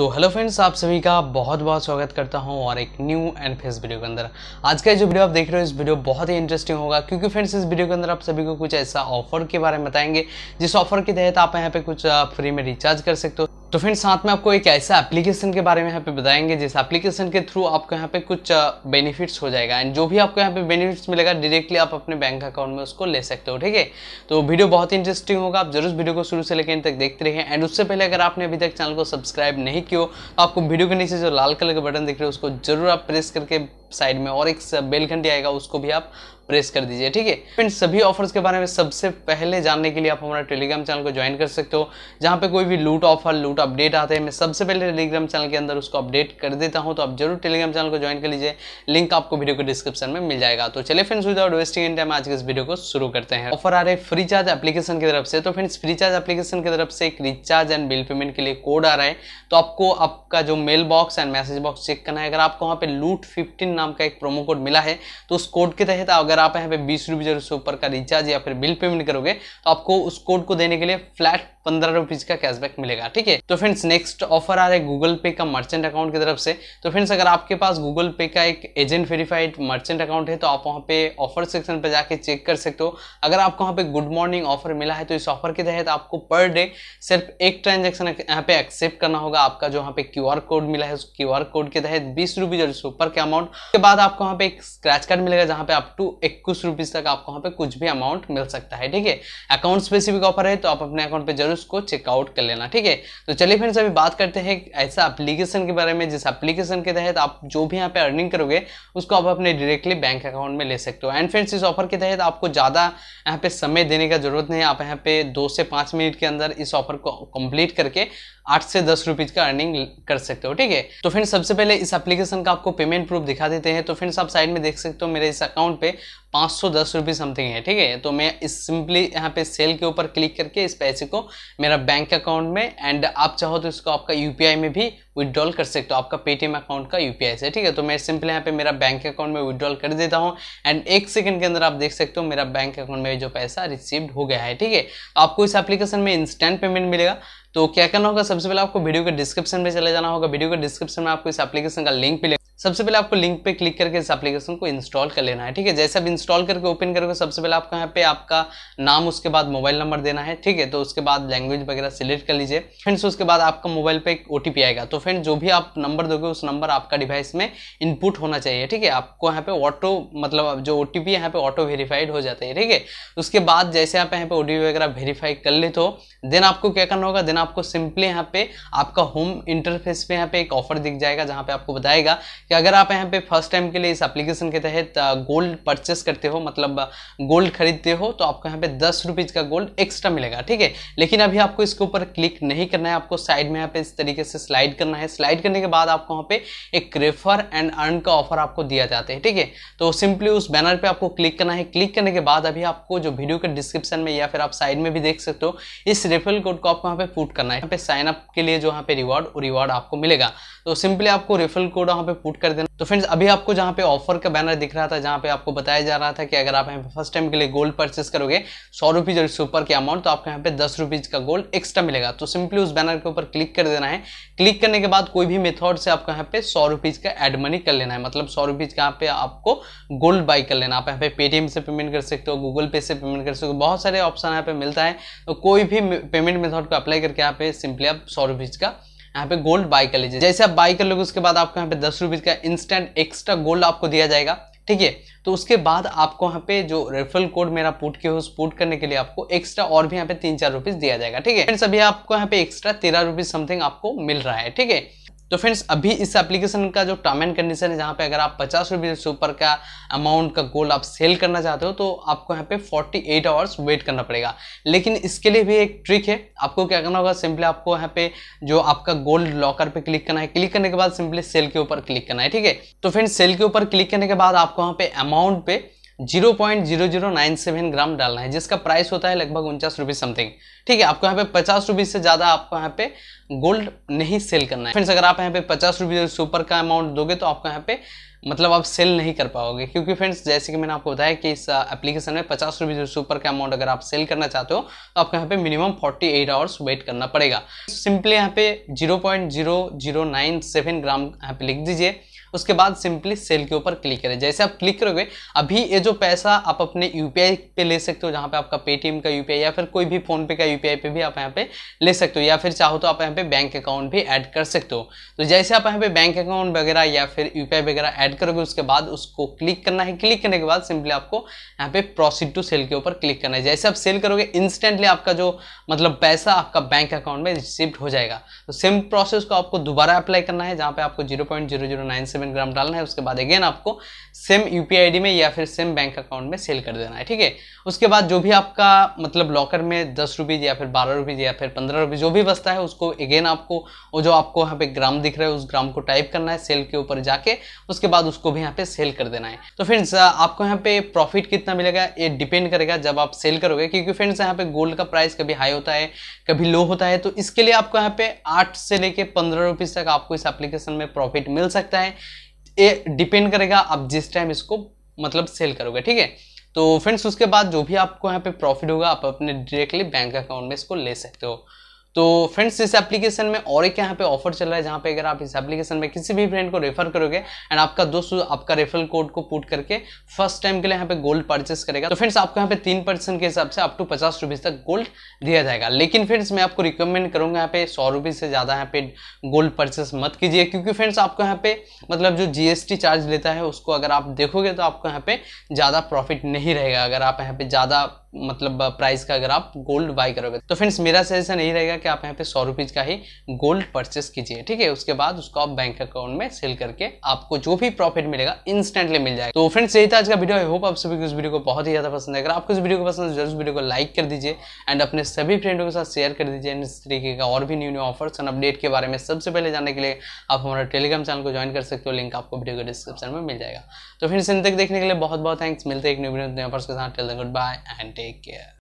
तो hello friends आप सभी का बहुत बहुत स्वागत करता हूं और एक न्यू एंड फेस वीडियो के अंदर आज का जो वीडियो आप देख रहे हो इस वीडियो बहुत ही इंटरेस्टिंग होगा क्योंकि फ्रेंड्स इस वीडियो के अंदर आप सभी को कुछ ऐसा ऑफर के बारे में बताएंगे जिस ऑफर के तहत आप यहाँ पे कुछ फ्री में रिचार्ज कर सकते हो तो फिर साथ में आपको एक ऐसा एप्लीकेशन के बारे में यहाँ पे बताएंगे जिस एप्लीकेशन के थ्रू आपको यहाँ पे कुछ बेनिफिट्स हो जाएगा एंड जो भी आपको यहाँ पे बेनिफिट्स मिलेगा डायरेक्टली आप अपने बैंक अकाउंट में उसको ले सकते हो ठीक है तो वीडियो बहुत इंटरेस्टिंग होगा आप जरूर वीडियो को शुरू से लेकर तक देखते रहे एंड उससे पहले अगर आपने अभी तक चैनल को सब्सक्राइब नहीं किया तो आपको वीडियो के नीचे जो लाल कलर का बटन दिख रहे हो उसको जरूर आप प्रेस करके साइड में और एक बेल घंटी आएगा उसको भी आप प्रेस कर दीजिए ठीक है फ्रेंड्स सभी ऑफर्स के बारे में सबसे पहले जानने के लिए आप हमारा टेलीग्राम चैनल को ज्वाइन कर सकते हो जहाँ पे कोई भी लूट ऑफर लूट अपडेट आते हैं मैं सबसे पहले टेलीग्राम चैनल के अंदर उसको अपडेट कर देता हूँ तो आप जरूर टेलीग्राम चैनल को ज्वाइन कर लीजिए लिंक आपको वीडियो के डिस्क्रिप्शन में मिल जाएगा तो चले friends without wasting and time आज के इस वीडियो को शुरू करते हैं ऑफर आ रहे फ्री चार्ज एप्लीकेशन की तरफ से तो फ्रेंड्स फ्री चार्ज एप्लीकेशन की तरफ से एक रिचार्ज एंड बिल पेमेंट के लिए कोड आ रहा है तो आपको आपका जो mail box and message box check करना है अगर आपको वहाँ पे लूट फिफ्टीन नाम का एक प्रोमो कोड मिला है तो उस कोड के तहत अगर आप यहाँ पे बीस रुपये से ऊपर का रिचार्ज या फिर बिल पेमेंट करोगे तो आपको उस कोड को देने के लिए फ्लैट पंद्रह रुपीज का कैशबैक मिलेगा ठीक है तो फ्रेंड्स नेक्स्ट ऑफर आ रहा है गूगल पे का मर्चेंट अकाउंट की तरफ से तो फ्रेंड्स अगर आपके पास गूगल पे का एक एजेंट वेरीफाइड मर्चेंट अकाउंट है तो आप वहां पे ऑफर सेक्शन पे जाके चेक कर सकते हो अगर आपको वहाँ पे गुड मॉर्निंग ऑफर मिला है तो इस ऑफर के तहत आपको पर डे सिर्फ एक ट्रांजेक्शन यहाँ पे एक्सेप्ट करना होगा आपका जो यहाँ पे क्यू कोड मिला है उस क्यू कोड के तहत बीस रुपीज और ऊपर के अमाउंट के बाद आपको वहाँ पे एक स्क्रैच कार्ड मिलेगा जहाँ पे आप टू इक्कीस रुपीज तक आपको वहाँ पे कुछ भी अमाउंट मिल सकता है ठीक है अकाउंट स्पेसिफिक ऑफर है तो आप अपने अकाउंट पे जरूर ऑप्शंस उसको चेकआउट कर लेना ठीक है तो चलिए फ्रेंड्स अभी बात करते हैं ऐसा एप्लीकेशन के बारे में जिस एप्लीकेशन के तहत आप जो भी यहाँ पे अर्निंग करोगे उसको आप अपने डायरेक्टली बैंक अकाउंट में ले सकते हो एंड फ्रेंड्स इस ऑफर के तहत आपको ज़्यादा यहाँ पे समय देने का जरूरत नहीं है आप यहाँ पे दो से पाँच मिनट के अंदर इस ऑफर को कंप्लीट करके आठ से दस रुपीज का अर्निंग कर सकते हो ठीक है तो फिर सबसे पहले इस एप्लीकेशन का आपको पेमेंट प्रूफ दिखा देते हैं तो फिर आप साइड में देख सकते हो मेरे इस अकाउंट पे पाँच सौ दस रुपए समथिंग है ठीक है तो मैं इस सिंपली यहाँ पे सेल के ऊपर क्लिक करके इस पैसे को मेरा बैंक अकाउंट में एंड आप चाहो तो इसको आपका यूपीआई में भी विदड्रॉल कर सकते हो आपका पेटीएम अकाउंट का यूपीआई से ठीक है तो मैं सिंपल यहाँ पे मेरा बैंक अकाउंट में विड्रॉल कर देता हूँ एंड एक सेकंड के अंदर आप देख सकते हो मेरा बैंक अकाउंट में जो पैसा रिसीव्ड हो गया है ठीक है तो आपको इस एप्लीकेशन में इंस्टेंट पेमेंट मिलेगा तो क्या करना होगा सबसे पहले आपको वीडियो के डिस्क्रिप्शन में चले जाना होगा वीडियो के डिस्क्रिप्शन में आपको इस एप्लीकेशन का लिंक भी सबसे पहले आपको लिंक पे क्लिक करके इस एप्लीकेशन को इंस्टॉल कर लेना है ठीक है जैसे आप इंस्टॉल करके ओपन करोगे सबसे पहले आपको यहाँ पे आपका नाम उसके बाद मोबाइल नंबर देना है ठीक है तो उसके बाद लैंग्वेज वगैरह सिलेक्ट कर लीजिए फ्रेंड्स उसके बाद आपका मोबाइल पे एक ओ आएगा तो फ्रेंड जो भी आप नंबर दोगे उस नंबर आपका डिवाइस में इनपुट होना चाहिए ठीक है आपको यहाँ पे ऑटो मतलब जो ओ टी पी यहाँ पे ऑटो वेरीफाइड हो जाता है ठीक है उसके बाद जैसे आप यहाँ पे ओ वगैरह वेरीफाई कर ले तो देन आपको क्या करना होगा देन आपको सिंपली यहाँ पे आपका होम इंटरफेस पे यहाँ पे एक ऑफर दिख जाएगा जहाँ पे आपको बताएगा कि अगर आप यहाँ पे फर्स्ट टाइम के लिए इस एप्लीकेशन के तहत गोल्ड uh, परचेस करते हो मतलब गोल्ड uh, खरीदते हो तो आपको यहाँ पे दस रुपीज़ का गोल्ड एक्स्ट्रा मिलेगा ठीक है लेकिन अभी आपको इसके ऊपर क्लिक नहीं करना है आपको साइड में यहाँ पे इस तरीके से स्लाइड करना है स्लाइड करने के बाद आपको वहाँ पे एक रेफर एंड अर्न का ऑफर आपको दिया जाता है ठीक है तो सिंपली उस बैनर पर आपको क्लिक करना है क्लिक करने के बाद अभी आपको जो वीडियो के डिस्क्रिप्शन में या फिर आप साइड में भी देख सकते हो इस रेफरल कोड को आपको वहाँ पे फूट करना है यहाँ पे साइन अप के लिए जो यहाँ पे रिवॉर्ड रिवॉर्ड आपको मिलेगा तो सिंपली आपको रेफरल कोड वहाँ पे फूट कर देना तो फ्रेंड्स अभी आपको जहां पे ऑफर का बैनर दिख रहा था जहां पे आपको बताया जा रहा था कि अगर आप यहाँ पे फर्स्ट टाइम के लिए गोल्ड परचेस करोगे सौ रुपीज और इससे ऊपर के अमाउंट तो आपको यहाँ पे दस रुपीज का गोल्ड एक्स्ट्रा मिलेगा तो सिंपली उस बैनर के ऊपर क्लिक कर देना है क्लिक करने के बाद कोई भी मेथड से आपको यहाँ पे सौ रुपीज का एड मनी कर लेना है मतलब सौ रुपीज का यहाँ पे आपको गोल्ड बाई कर लेना आप यहाँ पे पेटीएम से पेमेंट कर सकते हो गूगल पे से पेमेंट कर सकते हो बहुत सारे ऑप्शन यहाँ पे मिलता है तो कोई भी पेमेंट मेथड को अप्लाई करके यहाँ पे सिंपली आप सौ रुपीज का यहाँ पे गोल्ड बाय कर लीजिए जैसे आप बाय कर लोगे उसके बाद आपको यहाँ पे दस रुपीज़ का इंस्टेंट एक्स्ट्रा गोल्ड आपको दिया जाएगा ठीक है तो उसके बाद आपको यहाँ पे जो रेफरल कोड मेरा पुट के उस पुट करने के लिए आपको एक्स्ट्रा और भी यहाँ पे तीन चार रुपीज दिया जाएगा ठीक है फ्रेंड्स अभी आपको यहाँ पे एक्स्ट्रा तेरह रुपीज समथिंग आपको मिल रहा है ठीक है तो फ्रेंड्स अभी इस एप्लीकेशन का जो टर्म एंड कंडीशन है जहाँ पे अगर आप पचास रुपये से ऊपर का अमाउंट का गोल्ड आप सेल करना चाहते हो तो आपको यहाँ पे 48 एट आवर्स वेट करना पड़ेगा लेकिन इसके लिए भी एक ट्रिक है आपको क्या करना होगा सिंपली आपको यहाँ पे जो आपका गोल्ड लॉकर पे क्लिक करना है क्लिक करने के बाद सिंपली सेल के ऊपर क्लिक करना है ठीक है तो फ्रेंड्स सेल के ऊपर क्लिक करने के बाद आपको यहाँ पे अमाउंट पे 0.0097 ग्राम डालना है जिसका प्राइस होता है लगभग उनचास रुपीज समथिंग ठीक है आपको यहाँ पे पचास रुपीज से ज़्यादा आपको यहाँ पे गोल्ड नहीं सेल करना है फ्रेंड्स अगर आप यहाँ पे पचास रुपीज सुपर का अमाउंट दोगे तो आपको यहाँ पे मतलब आप सेल नहीं कर पाओगे क्योंकि फ्रेंड्स जैसे कि मैंने आपको बताया कि इस एप्लीकेशन uh, में पचास रुपीज़ सुपर का अमाउंट अगर आप सेल करना चाहते हो तो आपको यहाँ पे मिनिमम 48 आवर्स वेट करना पड़ेगा सिंपली यहाँ पे 0.0097 ग्राम यहाँ पे लिख दीजिए उसके बाद सिंपली सेल के ऊपर क्लिक करें जैसे आप क्लिक करोगे अभी ये जो पैसा आप अपने यूपीआई पे ले सकते हो जहाँ पे आपका पेटीएम का यूपीआई या फिर कोई भी फ़ोनपे का यूपीआई पे भी आप यहाँ पे ले सकते हो या फिर चाहो तो आप यहाँ पे बैंक अकाउंट भी ऐड कर सकते हो तो जैसे आप यहाँ पे बैंक अकाउंट वगैरह या फिर यूपीआई वगैरह ऐड करोगे उसके बाद उसको क्लिक करना है क्लिक करने के बाद सिंपली आपको यहाँ पे प्रोसीड टू सेल के ऊपर क्लिक करना है जैसे आप सेल करोगे इंस्टेंटली आपका जो मतलब पैसा आपका बैंक अकाउंट में रिसिप्ट हो जाएगा तो सेम प्रोसेस को आपको दोबारा अप्लाई करना है जहाँ पे आपको zero point zero zero nine से सेवन ग्राम डालना है उसके बाद अगेन आपको सेम यू पी में या फिर सेम बैंक अकाउंट में सेल कर देना है ठीक है उसके बाद जो भी आपका मतलब लॉकर में दस रुपीज़ या फिर बारह रुपीज़ या फिर पंद्रह रुपीज़ जो भी बचता है उसको अगेन आपको वो जो आपको यहाँ पे ग्राम दिख रहा है उस ग्राम को टाइप करना है सेल के ऊपर जाके उसके बाद उसको भी यहाँ पे सेल कर देना है तो फ्रेंड्स आपको यहाँ पे प्रॉफिट कितना मिलेगा ये डिपेंड करेगा जब आप सेल करोगे क्योंकि फ्रेंड्स यहाँ पे गोल्ड का प्राइस कभी हाई होता है कभी लो होता है तो इसके लिए आपको यहाँ पे आठ से लेके पंद्रह रुपीज़ तक आपको इस एप्लीकेशन में प्रॉफिट मिल सकता है ये डिपेंड करेगा आप जिस टाइम इसको मतलब सेल करोगे ठीक है तो फ्रेंड्स उसके बाद जो भी आपको यहाँ पे प्रॉफिट होगा आप अपने डायरेक्टली बैंक अकाउंट में इसको ले सकते हो तो फ्रेंड्स इस एप्लीकेशन में और एक यहाँ पे ऑफर चल रहा है जहाँ पे अगर आप इस एप्लीकेशन में किसी भी फ्रेंड को रेफर करोगे एंड आपका दोस्त आपका रेफरल कोड को पुट करके फर्स्ट टाइम के लिए यहाँ पे गोल्ड परचेस करेगा तो फ्रेंड्स आपको यहाँ पे तीन परसेंट के हिसाब से अप टू पचास रुपीज तक गोल्ड दिया जाएगा लेकिन फ्रेंड्स मैं आपको रिकमेंड करूंगा यहाँ पे सौ रुपीज से ज्यादा यहाँ पे गोल्ड परचेस मत कीजिए क्योंकि फ्रेंड्स आपको यहाँ पे मतलब जो जी चार्ज लेता है उसको अगर आप देखोगे तो आपको यहाँ पे ज्यादा प्रॉफिट नहीं रहेगा अगर आप यहाँ पे ज्यादा मतलब प्राइस का अगर आप गोल्ड बाय करोगे तो फ्रेंड्स मेरा सजेशन यही रहेगा करके आप यहाँ पे सौ रुपीज़ का ही गोल्ड परचेस कीजिए ठीक है उसके बाद उसको आप बैंक अकाउंट में सेल करके आपको जो भी प्रॉफिट मिलेगा इंस्टेंटली मिल जाएगा तो फ्रेंड्स यही था आज का वीडियो आई होप आप सभी को इस वीडियो को बहुत ही ज़्यादा पसंद है अगर आपको इस वीडियो को पसंद है जरूर वीडियो को लाइक कर दीजिए एंड अपने सभी फ्रेंडों के साथ शेयर कर दीजिए इस तरीके का और भी new new offers and update के बारे में सबसे पहले जानने के लिए आप हमारा टेलीग्राम चैनल को ज्वाइन कर सकते हो लिंक आपको वीडियो के डिस्क्रिप्शन में मिल जाएगा तो फ्रेंड्स इन तक देखने के लिए बहुत बहुत थैंक्स मिलते हैं एक न्यू वीडियो ऑफर्स के साथ tell goodbye and take care